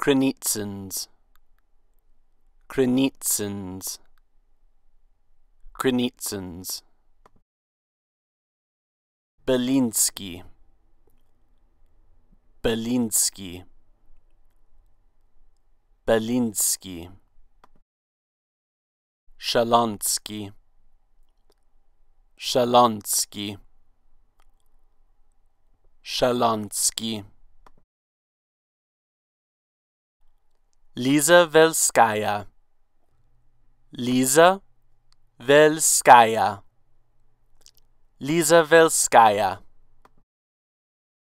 Krenitsins, Krenitsins, Krenitsins. Belinsky, Belinsky, Belinsky. Shalansky, Shalansky, Shalansky. Lisa Velskaya. Lisa Velskaya. Lisa Velskaya.